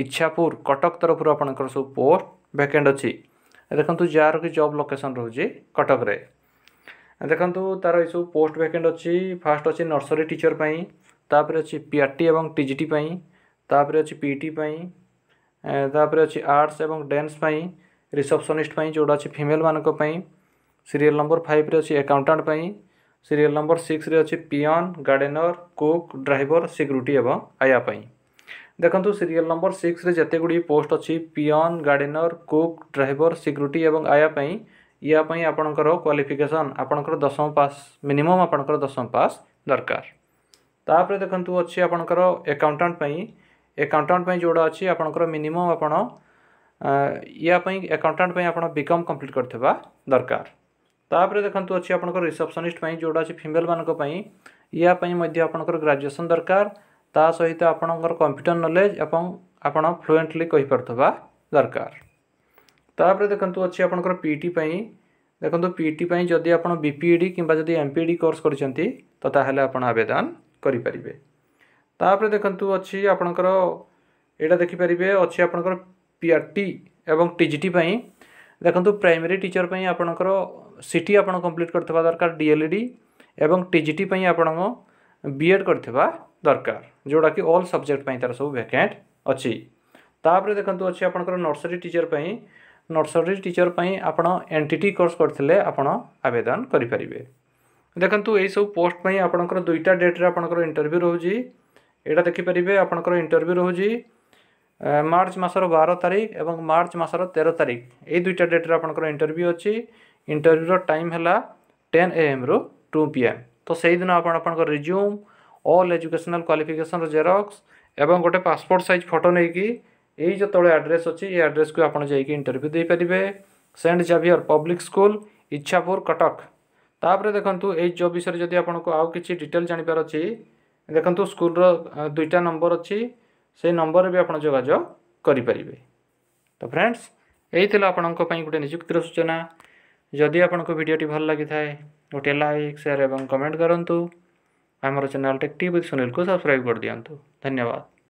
ଇଚ୍ଛାପୁର କଟକ ତରଫରୁ ଆପଣଙ୍କର ସବୁ ପୋଷ୍ଟ ଭ୍ୟାକେଣ୍ଟ ଅଛି ଦେଖନ୍ତୁ ଯାହାର କି ଜବ୍ ଲୋକେସନ୍ ରହୁଛି କଟକରେ ଦେଖନ୍ତୁ ତା'ର ଏସବୁ ପୋଷ୍ଟ ଭ୍ୟାକେଣ୍ଟ ଅଛି ଫାର୍ଷ୍ଟ ଅଛି ନର୍ସରୀ ଟିଚର୍ ପାଇଁ ତାପରେ ଅଛି ପିଆର୍ଟି ଏବଂ ଟିଜିଟି ପାଇଁ ତାପରେ ଅଛି ପିଇଟି ପାଇଁ ତାପରେ ଅଛି ଆର୍ଟସ୍ ଏବଂ ଡ୍ୟାନ୍ସ ପାଇଁ ରିସେପ୍ସନିଷ୍ଟ ପାଇଁ ଯେଉଁଟା ଅଛି ଫିମେଲ୍ମାନଙ୍କ ପାଇଁ ସିରିଏଲ୍ ନମ୍ବର ଫାଇଭ୍ରେ ଅଛି ଆକାଉଣ୍ଟାଣ୍ଟ ପାଇଁ ସିରିଏଲ୍ ନମ୍ବର ସିକ୍ସରେ ଅଛି peon gardener cook driver security ଏବଂ ଆୟା ପାଇଁ देखो सीरीयल नंबर सिक्स जिते गुड पोस्ट अच्छी peon gardener cook driver security और आयापाई यापाई आपणकर क्वाफिकेसन आपणकर दशम पास मिनिमम आपणकर दशम पास दरकार तापर देखूँ अच्छी आपणकर एकाउंटाटी एकाउंटाटी जोड़ा अच्छी आपणकर मिनिमम आप यापाई एकाउंटाटी आप बिकम कंप्लीट कर दरकार तापर देखूँ अच्छी आपणकर रिसेप्सनिस्ट जोड़ा अच्छी फिमेल मानी यापाई आपंकर ग्राजुएसन दरकार ତା ସହିତ ଆପଣଙ୍କର କମ୍ପ୍ୟୁଟର ନଲେଜ୍ ଏବଂ ଆପଣ ଫ୍ଲୁଏଣ୍ଟଲି କହିପାରୁଥିବା ଦରକାର ତାପରେ ଦେଖନ୍ତୁ ଅଛି ଆପଣଙ୍କର ପି ଟି ପାଇଁ ଦେଖନ୍ତୁ ପି ଟି ପାଇଁ ଯଦି ଆପଣ ବି ପି ଇ ଡ଼ି କିମ୍ବା ଯଦି M P E D course କରିଛନ୍ତି ତ ତାହେଲେ ଆପଣ ଆବେଦନ କରିପାରିବେ ତାପରେ ଦେଖନ୍ତୁ ଅଛି ଆପଣଙ୍କର ଏଇଟା ଦେଖିପାରିବେ ଅଛି ଆପଣଙ୍କର ପି ଆର୍ ଟି ଏବଂ ଟି ଜି ଟି ପାଇଁ ଦେଖନ୍ତୁ ପ୍ରାଇମେରୀ ଟିଚର୍ ପାଇଁ ଆପଣଙ୍କର ସି ଟି ଆପଣ କମ୍ପ୍ଲିଟ୍ କରିଥିବା ଦରକାର ଡି ଏଲ୍ ଇ ଡ଼ି ଏବଂ ଟି ଜି ଟି ପାଇଁ ଆପଣଙ୍କ ବି ଏଡ଼୍ କରିଥିବା ଦରକାର ଯେଉଁଟାକି ଅଲ୍ ସବଜେକ୍ଟ ପାଇଁ ତା'ର ସବୁ ଭ୍ୟାକେଣ୍ଟ ଅଛି ତାପରେ ଦେଖନ୍ତୁ ଅଛି ଆପଣଙ୍କର ନର୍ସରୀ ଟିଚର୍ ପାଇଁ ନର୍ସରୀ ଟିଚର୍ ପାଇଁ ଆପଣ ଏନ୍ ଟି ଟି କୋର୍ସ କରିଥିଲେ ଆପଣ ଆବେଦନ କରିପାରିବେ ଦେଖନ୍ତୁ ଏହିସବୁ ପୋଷ୍ଟ ପାଇଁ ଆପଣଙ୍କର ଦୁଇଟା ଡେଟ୍ରେ ଆପଣଙ୍କର ଇଣ୍ଟରଭ୍ୟୁ ରହୁଛି ଏଇଟା ଦେଖିପାରିବେ ଆପଣଙ୍କର ଇଣ୍ଟରଭ୍ୟୁ ରହୁଛି ମାର୍ଚ୍ଚ ମାସର ବାର ତାରିଖ ଏବଂ ମାର୍ଚ୍ଚ ମାସର ତେର ତାରିଖ ଏଇ ଦୁଇଟା ଡେଟ୍ରେ ଆପଣଙ୍କର ଇଣ୍ଟରଭ୍ୟୁ ଅଛି ଇଣ୍ଟରଭ୍ୟୁର ଟାଇମ୍ ହେଲା ଟେନ୍ ଏ ଏମ୍ରୁ ଟୁ ପି ଏମ୍ ତ ସେଇଦିନ ଆପଣ ଆପଣଙ୍କର resume all educational qualification xerox ए गोटे पासपोर्ट सैज फटो नहीं कि यही जो आड्रेस अच्छी ये आड्रेस को आप जा इंटरव्यू दे पारे saint Xavier public school Ichhapur Cuttack तापर देखु ये जब विषय जब आपको आउ किसी डिटेल जानपार अच्छी देखो स्कूल रुईटा नंबर अच्छी से नंबर भी आज जोज करें तो फ्रेंड्स यही आपण गोटे निजुक्तिर सूचना जदि आपड़ोटी भल लगी गोटे लाइक सेयार और कमेंट करूँ ଆମର ଚ୍ୟାନେଲ୍ ଟେକ୍ ଟିଭ୍ ସୁନୀଲକୁ ସବସ୍କ୍ରାଇବ୍ କରିଦିଅନ୍ତୁ ଧନ୍ୟବାଦ